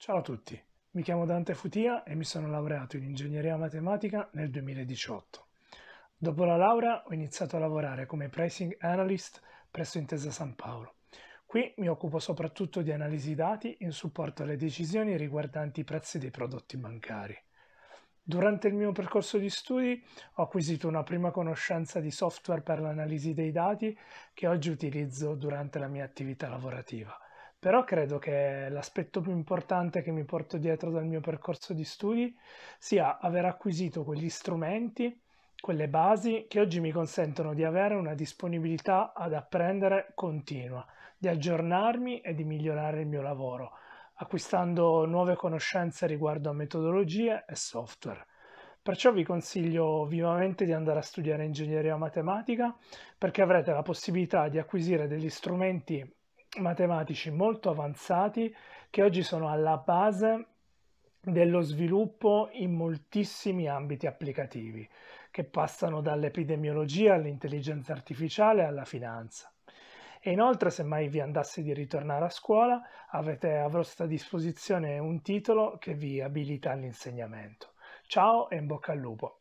Ciao a tutti, mi chiamo Dante Futia e mi sono laureato in ingegneria matematica nel 2018. Dopo la laurea ho iniziato a lavorare come pricing analyst presso Intesa San Paolo. Qui mi occupo soprattutto di analisi dati in supporto alle decisioni riguardanti i prezzi dei prodotti bancari. Durante il mio percorso di studi ho acquisito una prima conoscenza di software per l'analisi dei dati che oggi utilizzo durante la mia attività lavorativa però credo che l'aspetto più importante che mi porto dietro dal mio percorso di studi sia aver acquisito quegli strumenti, quelle basi che oggi mi consentono di avere una disponibilità ad apprendere continua, di aggiornarmi e di migliorare il mio lavoro, acquistando nuove conoscenze riguardo a metodologie e software. Perciò vi consiglio vivamente di andare a studiare ingegneria matematica perché avrete la possibilità di acquisire degli strumenti matematici molto avanzati che oggi sono alla base dello sviluppo in moltissimi ambiti applicativi, che passano dall'epidemiologia all'intelligenza artificiale alla finanza. E inoltre, se mai vi andassi di ritornare a scuola, avete a vostra disposizione un titolo che vi abilita all'insegnamento. Ciao e in bocca al lupo!